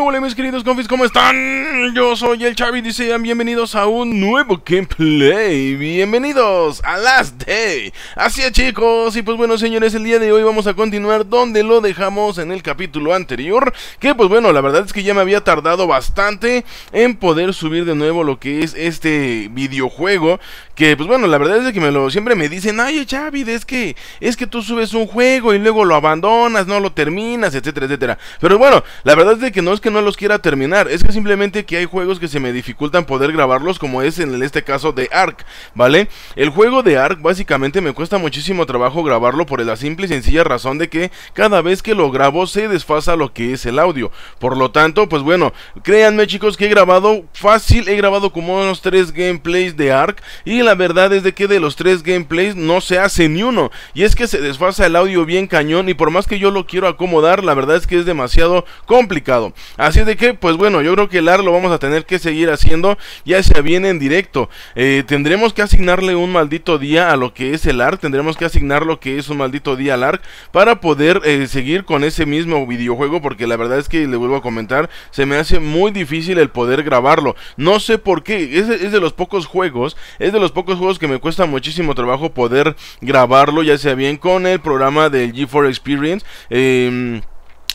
hola mis queridos confis? ¿Cómo están? Yo soy el chavid y sean bienvenidos a un nuevo gameplay Bienvenidos a Last Day Así es chicos, y pues bueno señores, el día de hoy vamos a continuar donde lo dejamos en el capítulo anterior Que pues bueno, la verdad es que ya me había tardado bastante en poder subir de nuevo lo que es este videojuego Que pues bueno, la verdad es que me lo, siempre me dicen Ay chavid es que, es que tú subes un juego y luego lo abandonas, no lo terminas, etcétera, etcétera Pero bueno, la verdad es que no es que no los quiera terminar, es que simplemente que hay juegos que se me dificultan poder grabarlos, como es en este caso de Ark, ¿vale? El juego de Ark básicamente me cuesta muchísimo trabajo grabarlo por la simple y sencilla razón de que cada vez que lo grabo se desfasa lo que es el audio. Por lo tanto, pues bueno, créanme chicos que he grabado fácil, he grabado como unos 3 gameplays de Ark y la verdad es de que de los 3 gameplays no se hace ni uno. Y es que se desfasa el audio bien cañón y por más que yo lo quiero acomodar, la verdad es que es demasiado complicado. Así de que, pues bueno, yo creo que el AR lo vamos a tener que seguir haciendo. Ya se viene en directo. Eh, tendremos que asignarle un maldito día a lo que es el ARC. Tendremos que asignar lo que es un maldito día al ARC para poder eh, seguir con ese mismo videojuego. Porque la verdad es que le vuelvo a comentar, se me hace muy difícil el poder grabarlo. No sé por qué. Es, es de los pocos juegos. Es de los pocos juegos que me cuesta muchísimo trabajo poder grabarlo. Ya sea bien con el programa del G4 Experience. Eh,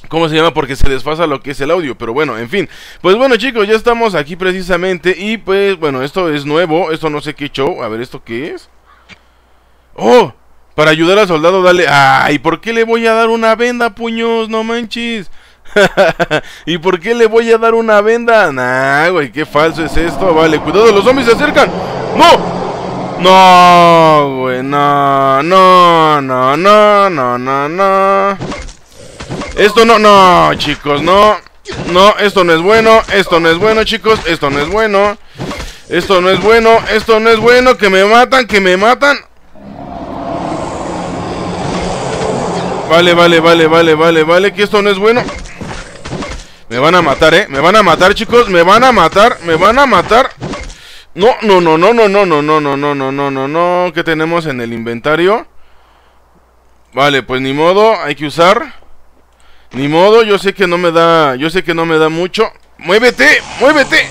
¿Cómo se llama? Porque se desfasa lo que es el audio. Pero bueno, en fin. Pues bueno, chicos, ya estamos aquí precisamente. Y pues, bueno, esto es nuevo. Esto no sé qué show. A ver, ¿esto qué es? ¡Oh! Para ayudar al soldado, dale. ¡Ay! ¿Por qué le voy a dar una venda, puños? No manches. ¿Y por qué le voy a dar una venda? Nah, güey, qué falso es esto. Vale, cuidado, los zombies se acercan. ¡No! No, güey, no, no, no, no, no, no, no. Esto no, no, chicos, no. No, esto no es bueno, esto no es bueno, chicos, esto no es bueno. Esto no es bueno, esto no es bueno, que me matan, que me matan. Vale, vale, vale, vale, vale, vale, que esto no es bueno. Me van a matar, eh. Me van a matar, chicos. Me van a matar, me van a matar. No, no, no, no, no, no, no, no, no, no, no, no, no, no. ¿Qué tenemos en el inventario? Vale, pues ni modo, hay que usar. Ni modo, yo sé que no me da, yo sé que no me da mucho. ¡Muévete! ¡Muévete!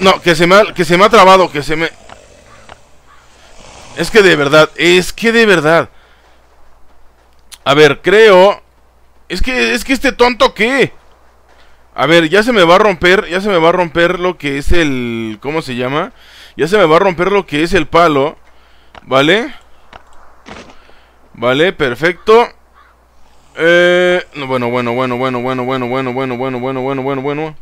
no, que se, me ha, que se me ha trabado, que se me... Es que de verdad, es que de verdad. A ver, creo... Es que, es que este tonto, ¿qué? A ver, ya se me va a romper, ya se me va a romper lo que es el... ¿Cómo se llama? Ya se me va a romper lo que es el palo, ¿vale? Vale, perfecto. Eh, bueno, bueno, bueno, bueno, bueno, bueno, bueno, bueno, bueno, bueno, bueno, bueno, bueno.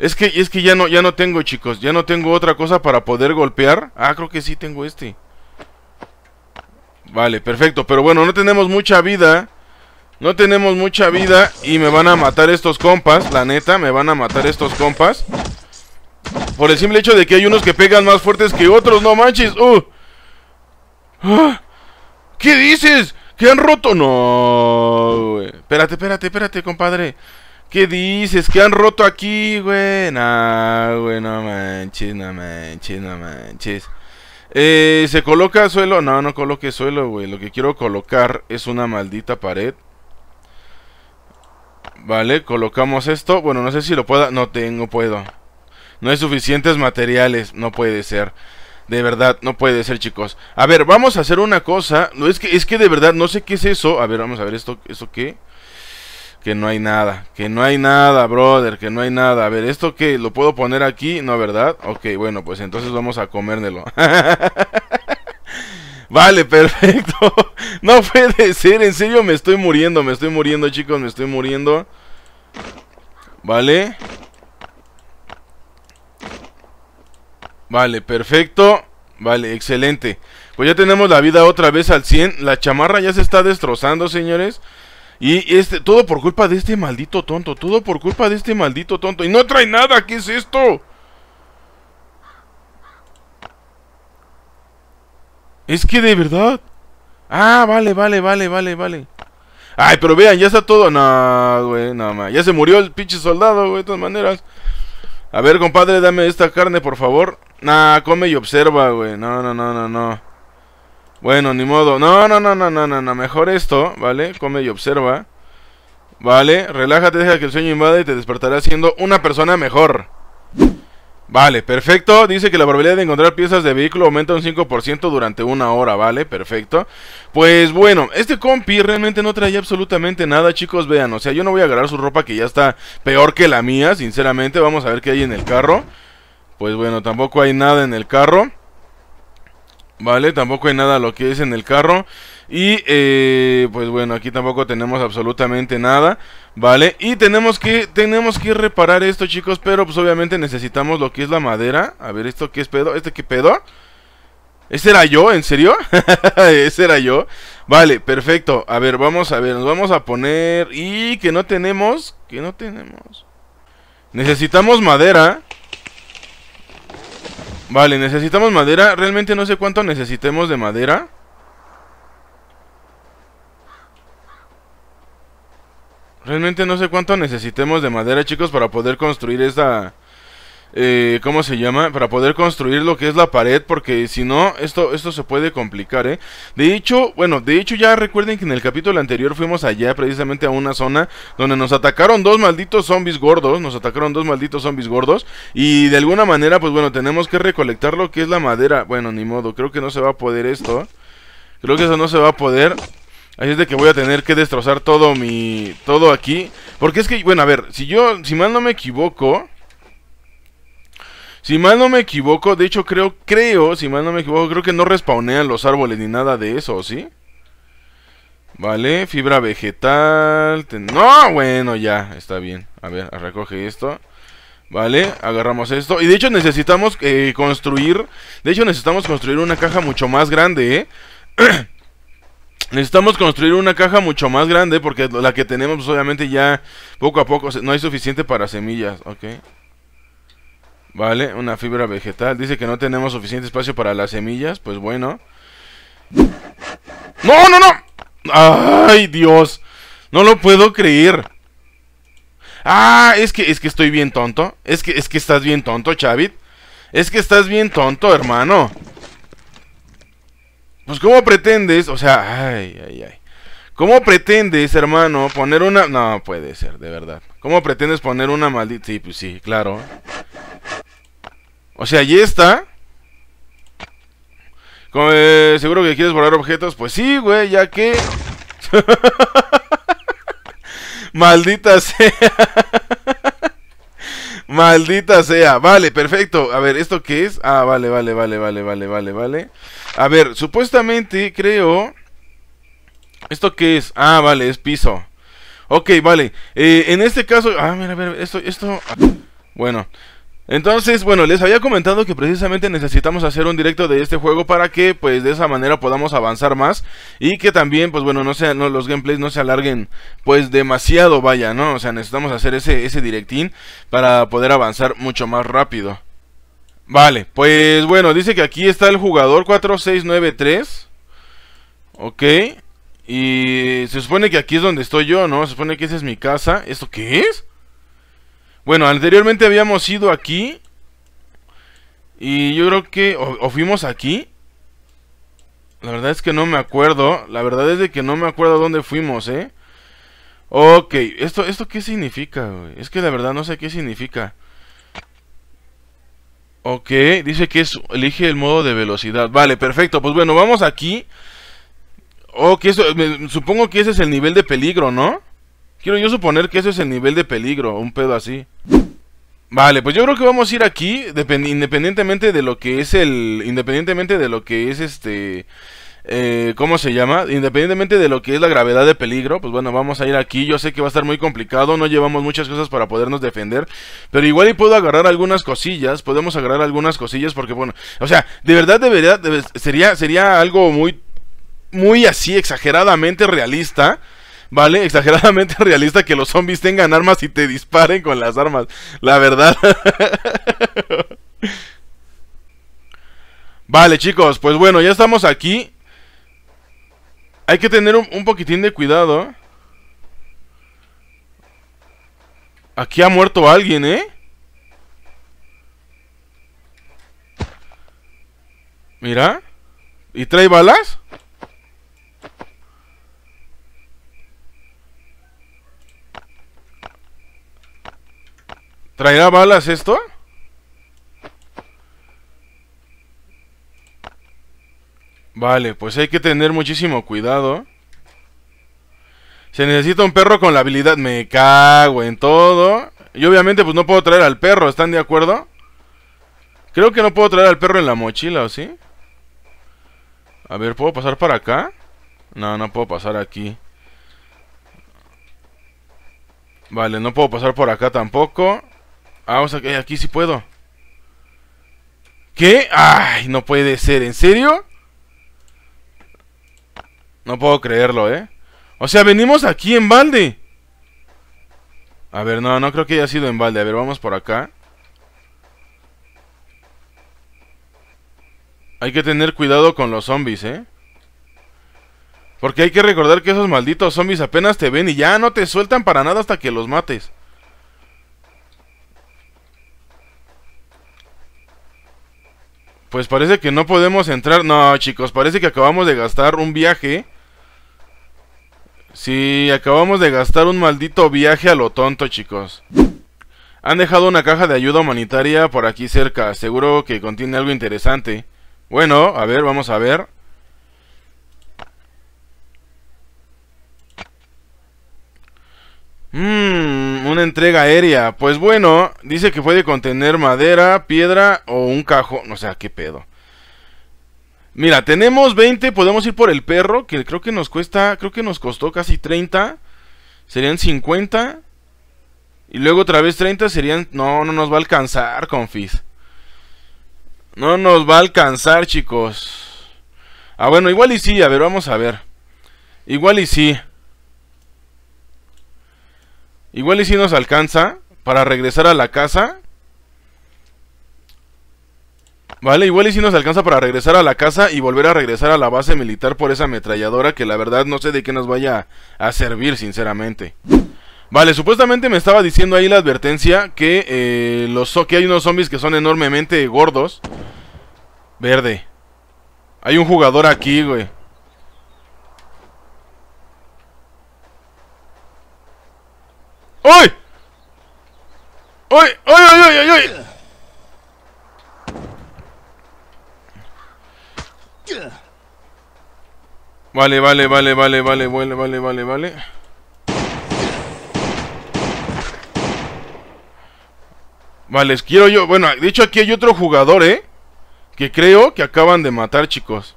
Es que, es que ya no, ya no tengo, chicos. Ya no tengo otra cosa para poder golpear. Ah, creo que sí tengo este. Vale, perfecto. Pero bueno, no tenemos mucha vida. No tenemos mucha vida. Y me van a matar estos compas. La neta, me van a matar estos compas. Por el simple hecho de que hay unos que pegan más fuertes que otros. No manches. Uh. ¿Qué dices? ¿Qué han roto? No, güey. Espérate, espérate, espérate, compadre. ¿Qué dices? ¿Qué han roto aquí, güey? No, güey, no manches, no manches, no manches. Eh, ¿Se coloca suelo? No, no coloque suelo, güey. Lo que quiero colocar es una maldita pared. Vale, colocamos esto. Bueno, no sé si lo pueda. No tengo, puedo. No hay suficientes materiales. No puede ser. De verdad, no puede ser, chicos. A ver, vamos a hacer una cosa. No, es que, es que de verdad, no sé qué es eso. A ver, vamos a ver esto, ¿esto qué? Que no hay nada, que no hay nada, brother, que no hay nada. A ver, ¿esto qué? ¿Lo puedo poner aquí? No, ¿verdad? Ok, bueno, pues entonces vamos a comérnelo. Vale, perfecto. No puede ser, en serio me estoy muriendo, me estoy muriendo, chicos, me estoy muriendo. Vale. Vale, perfecto. Vale, excelente. Pues ya tenemos la vida otra vez al 100. La chamarra ya se está destrozando, señores. Y este, todo por culpa de este maldito tonto. Todo por culpa de este maldito tonto. Y no trae nada. ¿Qué es esto? Es que de verdad. Ah, vale, vale, vale, vale, vale. Ay, pero vean, ya está todo. No, güey, nada más. Ya se murió el pinche soldado, güey, de todas maneras. A ver, compadre, dame esta carne, por favor. Nah, come y observa, güey. No, no, no, no, no. Bueno, ni modo. No, no, no, no, no, no, no. Mejor esto, ¿vale? Come y observa. Vale, relájate, deja que el sueño invade y te despertará siendo una persona mejor. Vale, perfecto. Dice que la probabilidad de encontrar piezas de vehículo aumenta un 5% durante una hora, vale, perfecto. Pues bueno, este compi realmente no trae absolutamente nada, chicos, vean. O sea, yo no voy a agarrar su ropa que ya está peor que la mía, sinceramente. Vamos a ver qué hay en el carro. Pues bueno, tampoco hay nada en el carro. Vale, tampoco hay nada lo que es en el carro. Y eh, pues bueno, aquí tampoco tenemos absolutamente nada. ¿Vale? Y tenemos que, tenemos que reparar esto, chicos. Pero pues obviamente necesitamos lo que es la madera. A ver, ¿esto qué es pedo? ¿Este qué pedo? ¿Ese era yo? ¿En serio? Ese era yo. Vale, perfecto. A ver, vamos a ver. Nos vamos a poner... Y que no tenemos... Que no tenemos... Necesitamos madera. Vale, necesitamos madera. Realmente no sé cuánto necesitemos de madera. Realmente no sé cuánto necesitemos de madera, chicos, para poder construir esta... Eh, ¿Cómo se llama? Para poder construir lo que es la pared, porque si no, esto, esto se puede complicar, ¿eh? De hecho, bueno, de hecho ya recuerden que en el capítulo anterior fuimos allá precisamente a una zona donde nos atacaron dos malditos zombies gordos, nos atacaron dos malditos zombies gordos, y de alguna manera, pues bueno, tenemos que recolectar lo que es la madera. Bueno, ni modo, creo que no se va a poder esto. Creo que eso no se va a poder. Así es de que voy a tener que destrozar todo mi... Todo aquí. Porque es que, bueno, a ver, si yo... Si mal no me equivoco... Si mal no me equivoco, de hecho creo, creo, si mal no me equivoco, creo que no respawnean los árboles ni nada de eso, ¿sí? Vale, fibra vegetal... No, bueno, ya, está bien. A ver, recoge esto. Vale, agarramos esto. Y de hecho necesitamos eh, construir... De hecho necesitamos construir una caja mucho más grande, ¿eh? Necesitamos construir una caja mucho más grande porque la que tenemos pues, obviamente ya poco a poco no hay suficiente para semillas, ¿ok? Vale, una fibra vegetal. Dice que no tenemos suficiente espacio para las semillas, pues bueno. ¡No, no, no! ¡Ay, Dios! No lo puedo creer. Ah, es que, es que estoy bien tonto. Es que, es que estás bien tonto, Chavit. Es que estás bien tonto, hermano. Pues ¿cómo pretendes? O sea, ay, ay, ay. ¿Cómo pretendes, hermano, poner una... No, puede ser, de verdad. ¿Cómo pretendes poner una maldita... Sí, pues sí, claro. O sea, y está. Eh, Seguro que quieres borrar objetos. Pues sí, güey, ya que... Maldita sea. Maldita sea. Vale, perfecto. A ver, ¿esto qué es? Ah, vale, vale, vale, vale, vale, vale, vale. A ver, supuestamente creo... ¿Esto qué es? Ah, vale, es piso. Ok, vale. Eh, en este caso... Ah, mira, ver, esto... esto... Ah, bueno. Entonces, bueno, les había comentado que precisamente necesitamos hacer un directo de este juego para que, pues, de esa manera podamos avanzar más y que también, pues, bueno, no sea, no, los gameplays no se alarguen, pues, demasiado, vaya, ¿no? O sea, necesitamos hacer ese, ese directín para poder avanzar mucho más rápido. Vale, pues bueno, dice que aquí está el jugador 4693. Ok. Y se supone que aquí es donde estoy yo, ¿no? Se supone que esa es mi casa. ¿Esto qué es? Bueno, anteriormente habíamos ido aquí. Y yo creo que... O, fuimos aquí. La verdad es que no me acuerdo. La verdad es de que no me acuerdo dónde fuimos, ¿eh? Ok. ¿Esto, esto qué significa? Es que la verdad no sé qué significa. Ok, dice que es, elige el modo de velocidad. Vale, perfecto. Pues bueno, vamos aquí. Oh, que eso, supongo que ese es el nivel de peligro, ¿no? Quiero yo suponer que ese es el nivel de peligro, un pedo así. Vale, pues yo creo que vamos a ir aquí, independientemente de lo que es el... Independientemente de lo que es este... Eh, ¿cómo se llama? Independientemente de lo que es la gravedad de peligro, pues bueno, vamos a ir aquí. Yo sé que va a estar muy complicado, no llevamos muchas cosas para podernos defender, pero igual y puedo agarrar algunas cosillas, podemos agarrar algunas cosillas porque bueno, o sea, de verdad de, sería sería algo muy muy así exageradamente realista. ¿vale? Exageradamente realista que los zombies tengan armas y te disparen con las armas. La verdad. vale, chicos, pues bueno, ya estamos aquí. Hay que tener un, poquitín de cuidado. Aquí ha muerto alguien, ¿eh? Mira. ¿Y trae balas? ¿Traerá balas esto? Vale, pues hay que tener muchísimo cuidado. Se necesita un perro con la habilidad. Me cago en todo. Y obviamente pues no puedo traer al perro, ¿están de acuerdo? Creo que no puedo traer al perro en la mochila, ¿o sí? A ver, ¿puedo pasar para acá? No, no puedo pasar aquí. Vale, no puedo pasar por acá tampoco. Ah, o sea que aquí sí puedo. ¿Qué? Ay, no puede ser, ¿en serio? No puedo creerlo, ¿eh? O sea, venimos aquí en balde. A ver, no, no creo que haya sido en balde. A ver, vamos por acá. Hay que tener cuidado con los zombies, ¿eh? Porque hay que recordar que esos malditos zombies apenas te ven y ya no te sueltan para nada hasta que los mates. Pues parece que no podemos entrar. No, chicos, parece que acabamos de gastar un viaje si acabamos de gastar un maldito viaje a lo tonto, chicos. Han dejado una caja de ayuda humanitaria por aquí cerca. Seguro que contiene algo interesante. Bueno, a ver, vamos a ver. Mmm, una entrega aérea. Pues bueno, dice que puede contener madera, piedra o un cajo O sea, qué pedo. Mira, tenemos 20, podemos ir por el perro, que creo que nos cuesta, creo que nos costó casi 30. Serían 50. Y luego otra vez 30 serían... No, no nos va a alcanzar, confis. No nos va a alcanzar, chicos. Ah, bueno, igual y sí, a ver, vamos a ver. Igual y sí. Igual y sí nos alcanza para regresar a la casa. Vale, igual y si nos alcanza para regresar a la casa y volver a regresar a la base militar por esa ametralladora que la verdad no sé de qué nos vaya a servir, sinceramente. Vale, supuestamente me estaba diciendo ahí la advertencia que, eh, los, que hay unos zombies que son enormemente gordos. Verde. Hay un jugador aquí, güey. ¡Uy! ¡Uy! ¡Uy, uy, uy! uy! Vale, vale, vale, vale, vale, vale, vale, vale, vale. Vale, quiero yo... Bueno, de hecho aquí hay otro jugador, ¿eh? Que creo que acaban de matar, chicos.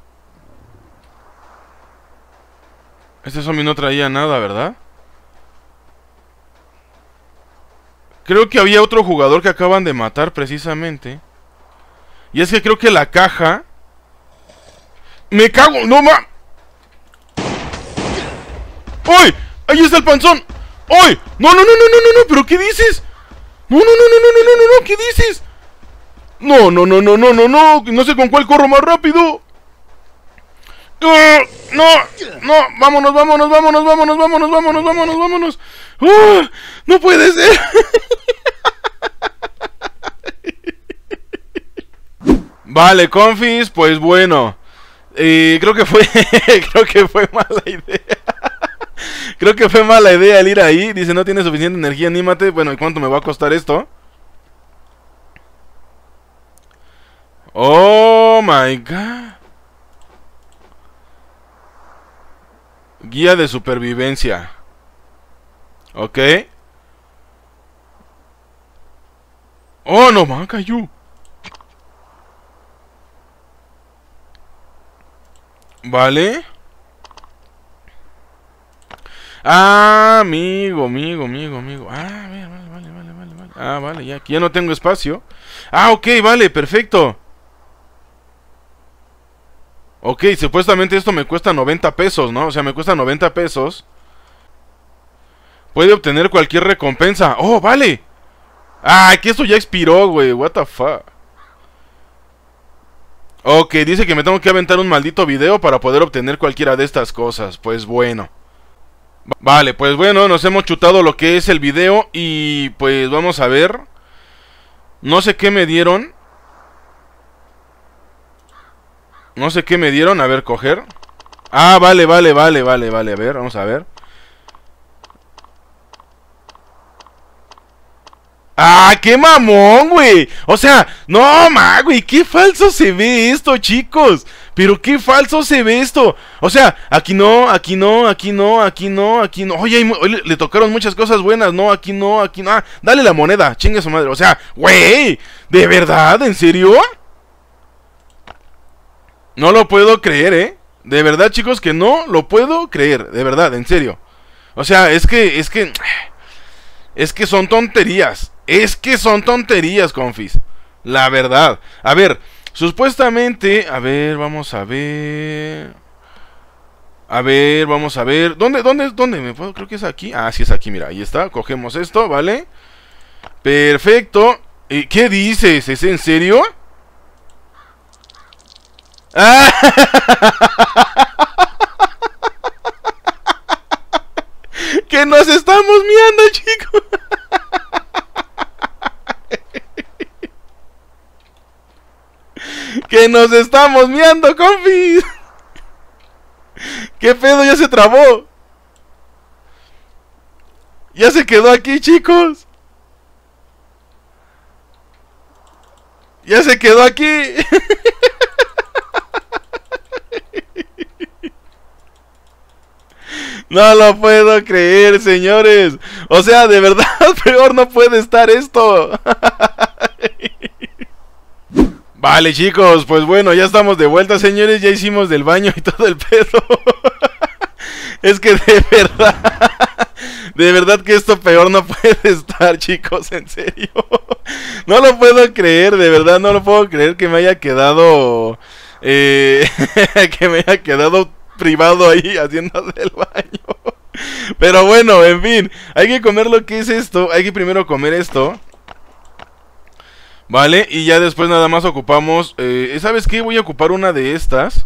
Este zombie no traía nada, ¿verdad? Creo que había otro jugador que acaban de matar precisamente. Y es que creo que la caja me cago, no ma. ¡Uy! ¡Ahí está el panzón! ¡Uy! ¡No, no, no, no, no, no, no! ¿Pero qué dices? No, no, no, no, no, no, no, no, no, ¿qué dices? No, no, no, no, no, no, no, no sé con cuál corro más rápido. No, no, no, vámonos, vámonos, vámonos, vámonos, vámonos, vámonos, vámonos, vámonos. no puede ser. vale, confis, pues bueno creo que fue, creo que mala idea. creo que fue mala idea el ir ahí. Dice, no tiene suficiente energía, anímate. Bueno, ¿y cuánto me va a costar esto? Oh my god. Guía de supervivencia. Ok. Oh no, man, Vale. Ah, amigo, amigo, amigo, amigo. Ah, vale, vale, vale, vale, Ah, vale, ya, ya no tengo espacio. Ah, ok, vale, perfecto. Ok, supuestamente esto me cuesta 90 pesos, ¿no? O sea, me cuesta 90 pesos. Puede obtener cualquier recompensa. ¡Oh, vale! Ah, que esto ya expiró, güey. What the fuck. Ok, dice que me tengo que aventar un maldito video para poder obtener cualquiera de estas cosas. Pues bueno. Vale, pues bueno, nos hemos chutado lo que es el video y pues vamos a ver. No sé qué me dieron. No sé qué me dieron, a ver, coger. Ah, vale, vale, vale, vale, vale, a ver, vamos a ver. ¡Ah, qué mamón, güey! O sea, no, ma, güey, qué falso se ve esto, chicos. Pero qué falso se ve esto. O sea, aquí no, aquí no, aquí no, aquí no, aquí no. Oye, le, le tocaron muchas cosas buenas. No, aquí no, aquí no. Ah, dale la moneda, chingue su madre. O sea, güey, ¿de verdad? ¿En serio? No lo puedo creer, ¿eh? De verdad, chicos, que no lo puedo creer. De verdad, en serio. O sea, es que, es que... Es que son tonterías. Es que son tonterías, confis. La verdad. A ver, supuestamente. A ver, vamos a ver. A ver, vamos a ver. ¿Dónde, dónde, dónde me Creo que es aquí. Ah, sí es aquí, mira, ahí está. Cogemos esto, ¿vale? Perfecto. ¿Y ¿Qué dices? ¿Es en serio? ¡Ah! que nos estamos mirando, chicos. que nos estamos miando, confis. ¿Qué pedo? Ya se trabó. Ya se quedó aquí, chicos. Ya se quedó aquí. No lo puedo creer, señores. O sea, de verdad, peor no puede estar esto. Vale, chicos, pues bueno, ya estamos de vuelta, señores. Ya hicimos del baño y todo el pedo. es que de verdad, de verdad que esto peor no puede estar, chicos, en serio. no lo puedo creer, de verdad, no lo puedo creer que me haya quedado. Eh, que me haya quedado privado ahí haciendo del baño. Pero bueno, en fin, hay que comer lo que es esto. Hay que primero comer esto. Vale, y ya después nada más ocupamos... Eh, ¿Sabes qué? Voy a ocupar una de estas.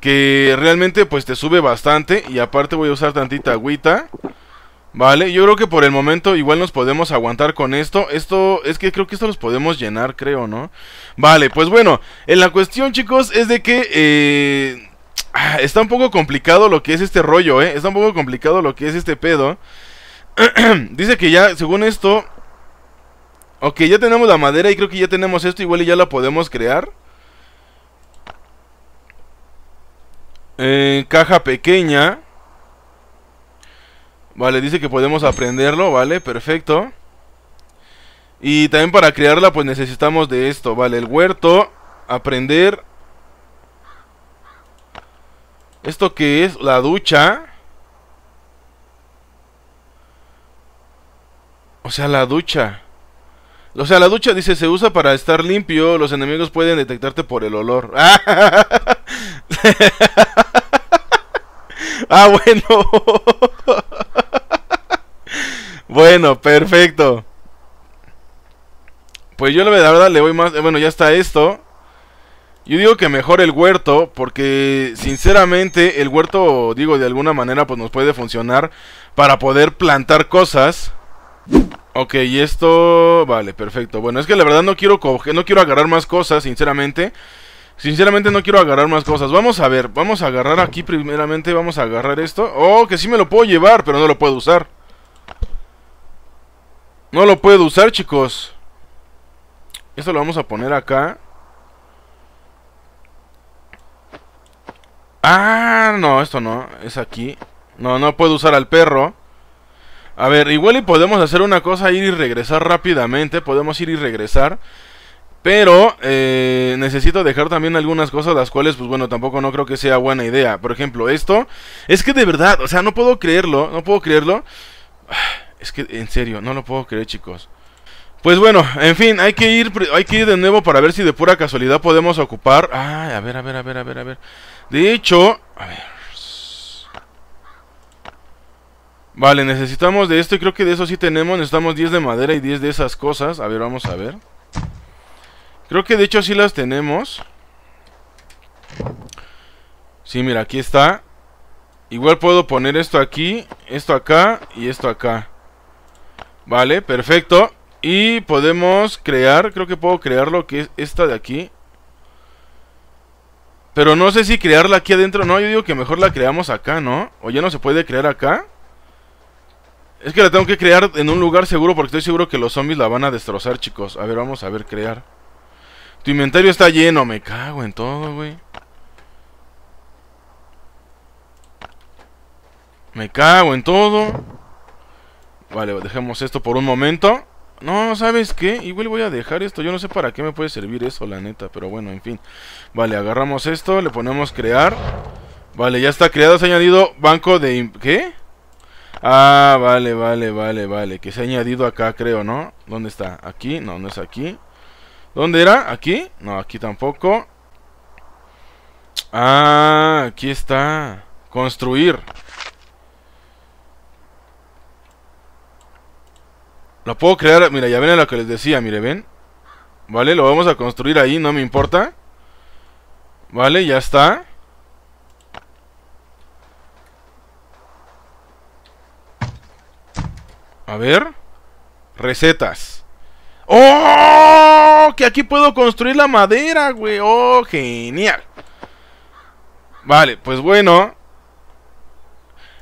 Que realmente pues te sube bastante. Y aparte voy a usar tantita agüita. Vale, yo creo que por el momento igual nos podemos aguantar con esto. Esto, es que creo que esto los podemos llenar, creo, ¿no? Vale, pues bueno, en la cuestión, chicos, es de que... Eh, ah, está un poco complicado lo que es este rollo, ¿eh? Está un poco complicado lo que es este pedo. Dice que ya, según esto, Ok, ya tenemos la madera y creo que ya tenemos esto. Igual ya la podemos crear. Eh, caja pequeña. Vale, dice que podemos aprenderlo, vale, perfecto. Y también para crearla pues necesitamos de esto, vale, el huerto, aprender. ¿Esto que es? La ducha. O sea, la ducha. O sea, la ducha dice se usa para estar limpio. Los enemigos pueden detectarte por el olor. ah, bueno. bueno, perfecto. Pues yo la verdad le voy más... Eh, bueno, ya está esto. Yo digo que mejor el huerto, porque sinceramente el huerto, digo, de alguna manera pues nos puede funcionar para poder plantar cosas. Ok, y esto... Vale, perfecto. Bueno, es que la verdad no quiero no quiero agarrar más cosas, sinceramente. Sinceramente no quiero agarrar más cosas. Vamos a ver, vamos a agarrar aquí primeramente, vamos a agarrar esto. Oh, que sí me lo puedo llevar, pero no lo puedo usar. No lo puedo usar, chicos. Esto lo vamos a poner acá. Ah, no, esto no, es aquí. No, no puedo usar al perro. A ver, igual y podemos hacer una cosa, ir y regresar rápidamente. Podemos ir y regresar. Pero eh, necesito dejar también algunas cosas las cuales, pues bueno, tampoco no creo que sea buena idea. Por ejemplo, esto. Es que de verdad, o sea, no puedo creerlo. No puedo creerlo. Ah, es que en serio, no lo puedo creer, chicos. Pues bueno, en fin, hay que ir, hay que ir de nuevo para ver si de pura casualidad podemos ocupar. Ah, a ver, a ver, a ver, a ver, a ver. De hecho, a ver. Vale, necesitamos de esto y creo que de eso sí tenemos. Necesitamos 10 de madera y 10 de esas cosas. A ver, vamos a ver. Creo que de hecho sí las tenemos. Sí, mira, aquí está. Igual puedo poner esto aquí, esto acá y esto acá. Vale, perfecto. Y podemos crear, creo que puedo crear lo que es esta de aquí. Pero no sé si crearla aquí adentro. No, yo digo que mejor la creamos acá, ¿no? O ya no se puede crear acá. Es que la tengo que crear en un lugar seguro porque estoy seguro que los zombies la van a destrozar, chicos. A ver, vamos a ver crear. Tu inventario está lleno, me cago en todo, güey. Me cago en todo. Vale, dejemos esto por un momento. No, ¿sabes qué? Igual voy a dejar esto. Yo no sé para qué me puede servir eso, la neta. Pero bueno, en fin. Vale, agarramos esto, le ponemos crear. Vale, ya está creado. Se ha añadido banco de... ¿Qué? Ah, vale, vale, vale, vale. Que se ha añadido acá, creo, ¿no? ¿Dónde está? ¿Aquí? No, no es aquí. ¿Dónde era? ¿Aquí? No, aquí tampoco. Ah, aquí está. Construir. Lo puedo crear. Mira, ya ven lo que les decía, mire, ven. Vale, lo vamos a construir ahí, no me importa. Vale, ya está. A ver. Recetas. ¡Oh! Que aquí puedo construir la madera, güey. ¡Oh, genial! Vale, pues bueno.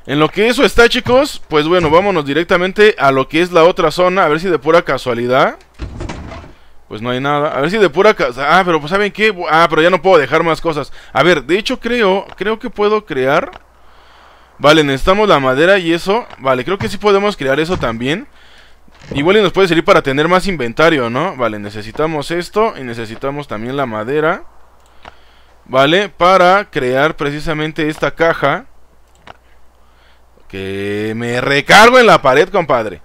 En lo que eso está, chicos, pues bueno, vámonos directamente a lo que es la otra zona. A ver si de pura casualidad. Pues no hay nada. A ver si de pura casualidad. Ah, pero pues ¿saben qué? Ah, pero ya no puedo dejar más cosas. A ver, de hecho creo, creo que puedo crear... Vale, necesitamos la madera y eso. Vale, creo que sí podemos crear eso también. Igual y nos puede servir para tener más inventario, ¿no? Vale, necesitamos esto y necesitamos también la madera. Vale, para crear precisamente esta caja. Que me recargo en la pared, compadre.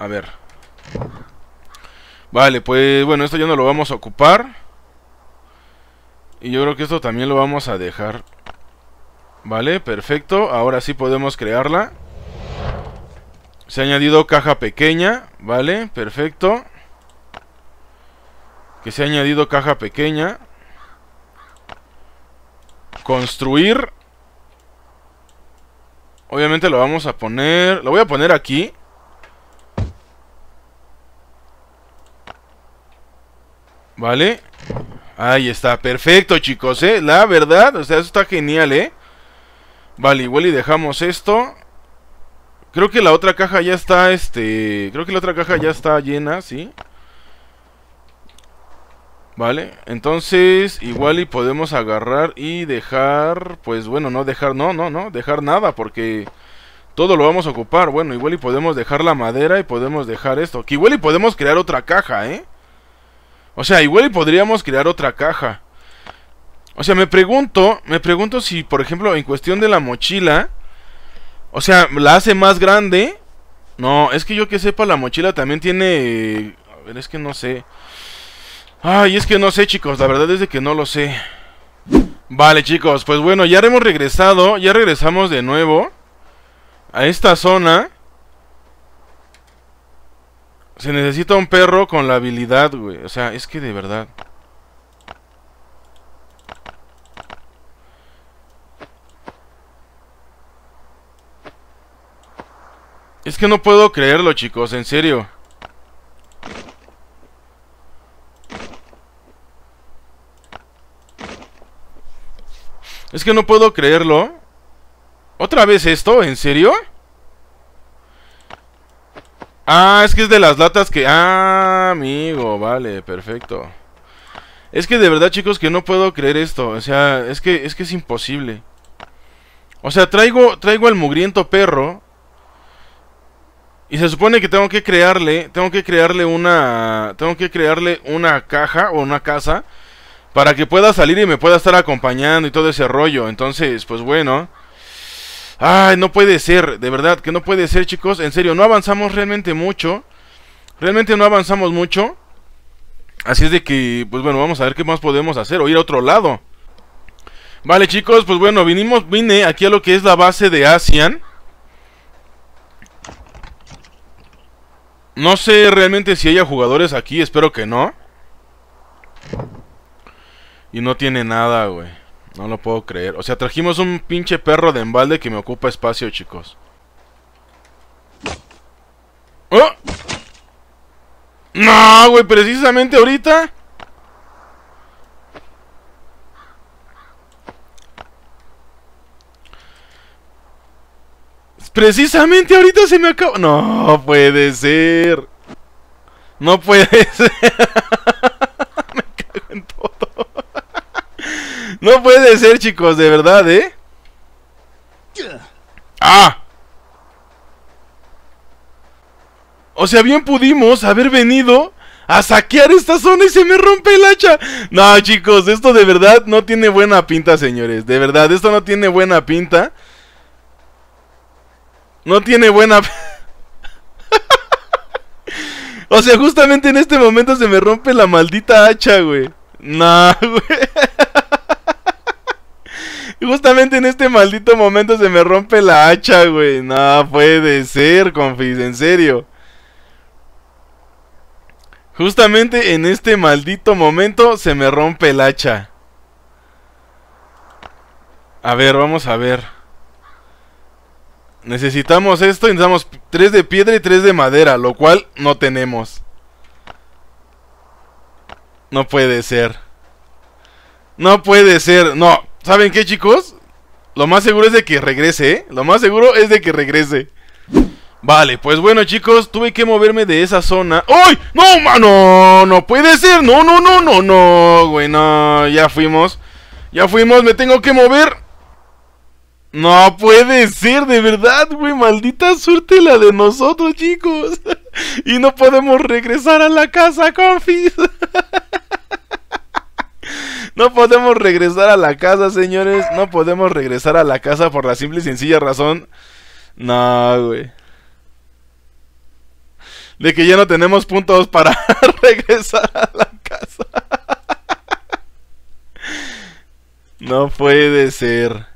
A ver. Vale, pues bueno, esto ya no lo vamos a ocupar. Y yo creo que esto también lo vamos a dejar Vale, perfecto. Ahora sí podemos crearla. Se ha añadido caja pequeña. Vale, perfecto. Que se ha añadido caja pequeña. Construir. Obviamente lo vamos a poner... Lo voy a poner aquí. Vale. Ahí está. Perfecto, chicos, ¿eh? La verdad, o sea, eso está genial, ¿eh? Vale, igual y dejamos esto. Creo que la otra caja ya está, este... Creo que la otra caja ya está llena, ¿sí? Vale, entonces igual y podemos agarrar y dejar... Pues bueno, no dejar, no, no, no, dejar nada porque... Todo lo vamos a ocupar, bueno, igual y podemos dejar la madera y podemos dejar esto. Que igual y podemos crear otra caja, ¿eh? O sea, igual y podríamos crear otra caja. O sea, me pregunto, me pregunto si, por ejemplo, en cuestión de la mochila, o sea, la hace más grande. No, es que yo que sepa, la mochila también tiene... A ver, es que no sé. Ay, es que no sé, chicos, la verdad es que no lo sé. Vale, chicos, pues bueno, ya hemos regresado, ya regresamos de nuevo a esta zona. Se necesita un perro con la habilidad, güey. O sea, es que de verdad. Es que no puedo creerlo, chicos, en serio. Es que no puedo creerlo. ¿Otra vez esto? ¿En serio? Ah, es que es de las latas que... Ah, amigo, vale, perfecto. Es que de verdad, chicos, que no puedo creer esto. O sea, es que es, que es imposible. O sea, traigo, traigo al mugriento perro y se supone que tengo que crearle, tengo que crearle una, tengo que crearle una caja o una casa para que pueda salir y me pueda estar acompañando y todo ese rollo. Entonces, pues bueno. Ay, no puede ser, de verdad que no puede ser, chicos. En serio, no avanzamos realmente mucho. Realmente no avanzamos mucho. Así es de que, pues bueno, vamos a ver qué más podemos hacer o ir a otro lado. Vale, chicos, pues bueno, vinimos, vine aquí a lo que es la base de ASEAN. No sé realmente si haya jugadores aquí, espero que no. Y no tiene nada, güey. No lo puedo creer. O sea, trajimos un pinche perro de embalde que me ocupa espacio, chicos. ¡Oh! No, güey, precisamente ahorita. Precisamente ahorita se me acabó No puede ser. No puede ser. me cago en todo. no puede ser, chicos, de verdad, ¿eh? ¡Ah! O sea, bien pudimos haber venido a saquear esta zona y se me rompe el hacha. No, chicos, esto de verdad no tiene buena pinta, señores. De verdad, esto no tiene buena pinta. No tiene buena... o sea, justamente en este momento se me rompe la maldita hacha, güey. Nah, güey. justamente en este maldito momento se me rompe la hacha, güey. Nah, puede ser, confis, en serio. Justamente en este maldito momento se me rompe el hacha. A ver, vamos a ver. Necesitamos esto y necesitamos tres de piedra y tres de madera, lo cual no tenemos. No puede ser. No puede ser. No. ¿Saben qué, chicos? Lo más seguro es de que regrese, ¿eh? Lo más seguro es de que regrese. Vale, pues bueno, chicos, tuve que moverme de esa zona. ¡Uy! ¡No, mano! ¡No puede ser! ¡No, no, no, no, no! Güey, Ya fuimos. Ya fuimos, me tengo que mover. No puede ser, de verdad, güey. Maldita suerte la de nosotros, chicos. y no podemos regresar a la casa, confis. No podemos regresar a la casa, señores. No podemos regresar a la casa por la simple y sencilla razón. No, güey. De que ya no tenemos puntos para regresar a la casa. No puede ser.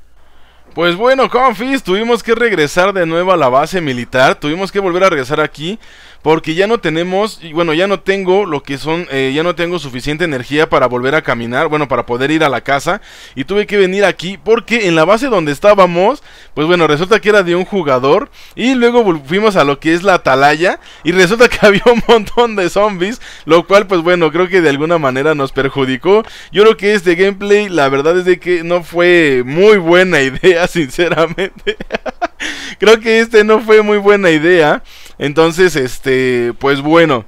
Pues bueno, Confis, tuvimos que regresar de nuevo a la base militar, tuvimos que volver a regresar aquí porque ya no tenemos, bueno, ya no tengo lo que son, eh, ya no tengo suficiente energía para volver a caminar, bueno, para poder ir a la casa. Y tuve que venir aquí porque en la base donde estábamos, pues bueno, resulta que era de un jugador. Y luego fuimos a lo que es la atalaya y resulta que había un montón de zombies, lo cual pues bueno, creo que de alguna manera nos perjudicó. Yo creo que este gameplay, la verdad es de que no fue muy buena idea, sinceramente creo que este no fue muy buena idea. Entonces, este, pues bueno.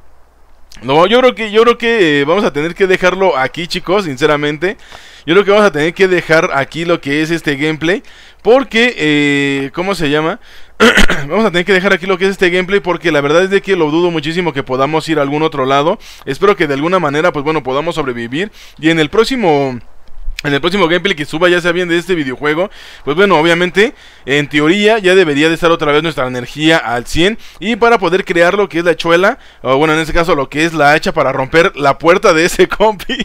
No, yo creo que, yo creo que eh, vamos a tener que dejarlo aquí, chicos, sinceramente. Yo creo que vamos a tener que dejar aquí lo que es este gameplay. Porque, eh, ¿cómo se llama? vamos a tener que dejar aquí lo que es este gameplay porque la verdad es de que lo dudo muchísimo que podamos ir a algún otro lado. Espero que de alguna manera, pues bueno, podamos sobrevivir. Y en el próximo en el próximo gameplay que suba ya sea bien de este videojuego, pues bueno, obviamente en teoría ya debería de estar otra vez nuestra energía al 100 y para poder crear lo que es la chuela, o bueno, en este caso lo que es la hacha para romper la puerta de ese compi.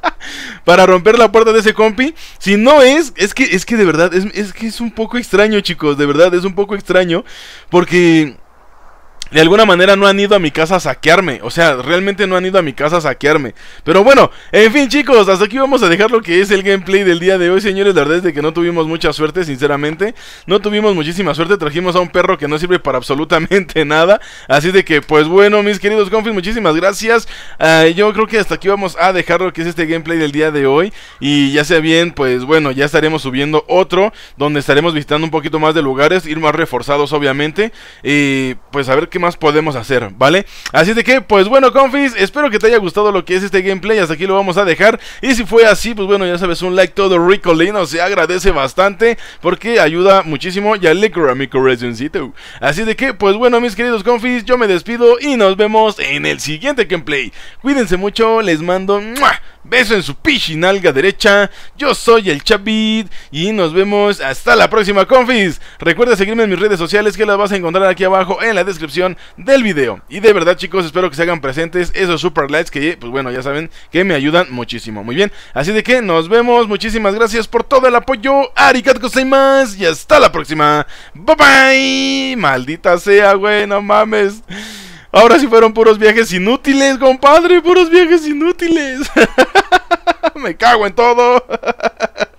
para romper la puerta de ese compi, si no es, es que es que de verdad es que es un poco extraño, chicos, de verdad es un poco extraño porque de alguna manera no han ido a mi casa a saquearme. O sea, realmente no han ido a mi casa a saquearme. Pero bueno, en fin chicos, hasta aquí vamos a dejar lo que es el gameplay del día de hoy, señores. La verdad es de que no tuvimos mucha suerte, sinceramente. No tuvimos muchísima suerte, trajimos a un perro que no sirve para absolutamente nada. Así de que, pues bueno, mis queridos confis, muchísimas gracias. Ah, yo creo que hasta aquí vamos a dejar lo que es este gameplay del día de hoy. Y ya sea bien, pues bueno, ya estaremos subiendo otro, donde estaremos visitando un poquito más de lugares, ir más reforzados, obviamente. Y pues a ver qué más podemos hacer, ¿vale? Así de que, pues bueno, confis, espero que te haya gustado lo que es este gameplay, hasta aquí lo vamos a dejar. Y si fue así, pues bueno, ya sabes, un like todo rico, lindo. se agradece bastante, porque ayuda muchísimo y alegra mi Así de que, pues bueno, mis queridos confis, yo me despido y nos vemos en el siguiente gameplay. Cuídense mucho, les mando beso en su pichinalga derecha. Yo soy el Chavit y nos vemos hasta la próxima, confis. Recuerda seguirme en mis redes sociales que las vas a encontrar aquí abajo en la descripción del video. Y de verdad, chicos, espero que se hagan presentes esos super likes que, pues bueno, ya saben que me ayudan muchísimo. Muy bien, así de que nos vemos. Muchísimas gracias por todo el apoyo. Arikat más y hasta la próxima. Bye bye. Maldita sea, güey, no mames. Ahora sí fueron puros viajes inútiles, compadre. Puros viajes inútiles. Me cago en todo.